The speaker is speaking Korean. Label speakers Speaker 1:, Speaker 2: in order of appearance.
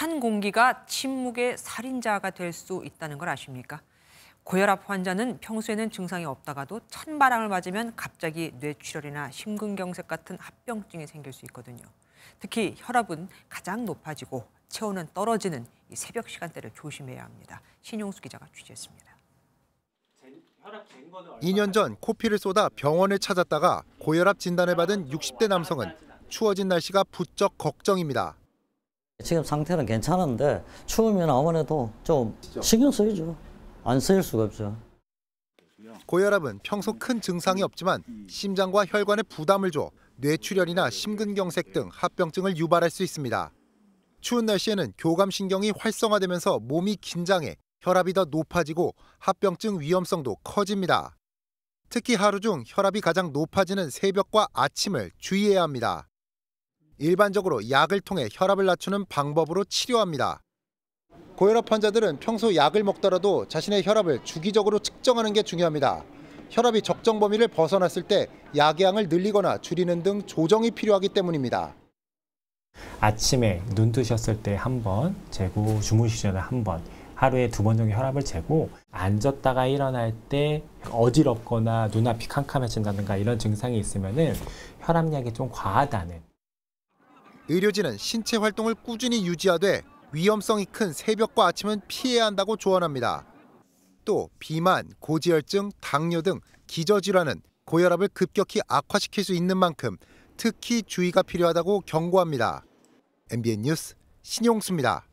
Speaker 1: 찬 공기가 침묵의 살인자가 될 수 있다는 걸 아십니까? 고혈압 환자는 평소에는 증상이 없다가도 찬 바람을 맞으면 갑자기 뇌출혈이나 심근경색 같은 합병증이 생길 수 있거든요. 특히 혈압은 가장 높아지고 체온은 떨어지는 새벽 시간대를 조심해야 합니다. 신용수 기자가 취재했습니다.
Speaker 2: 2년 전 코피를 쏟아 병원을 찾았다가 고혈압 진단을 받은 60대 남성은 추워진 날씨가 부쩍 걱정입니다. 지금 상태는 괜찮은데 추우면 아무래도 좀 신경 쓰이죠. 안 쓰일 수가 없죠. 고혈압은 평소 큰 증상이 없지만 심장과 혈관에 부담을 줘 뇌출혈이나 심근경색 등 합병증을 유발할 수 있습니다. 추운 날씨에는 교감신경이 활성화되면서 몸이 긴장해 혈압이 더 높아지고 합병증 위험성도 커집니다. 특히 하루 중 혈압이 가장 높아지는 새벽과 아침을 주의해야 합니다. 일반적으로 약을 통해 혈압을 낮추는 방법으로 치료합니다. 고혈압 환자들은 평소 약을 먹더라도 자신의 혈압을 주기적으로 측정하는 게 중요합니다. 혈압이 적정 범위를 벗어났을 때약 양을 늘리거나 줄이는 등 조정이 필요하기 때문입니다.
Speaker 3: 아침에 눈 뜨셨을 때 한 번, 재고 주무시기 전에 한 번, 하루에 두 번 정도 혈압을 재고 앉았다가 일어날 때 어지럽거나 눈앞이 캄캄해진다든가 이런 증상이 있으면 혈압약이 좀 과하다는
Speaker 2: 의료진은 신체 활동을 꾸준히 유지하되 위험성이 큰 새벽과 아침은 피해야 한다고 조언합니다. 또 비만, 고지혈증, 당뇨 등 기저질환은 고혈압을 급격히 악화시킬 수 있는 만큼 특히 주의가 필요하다고 경고합니다. MBN 뉴스 신용수입니다.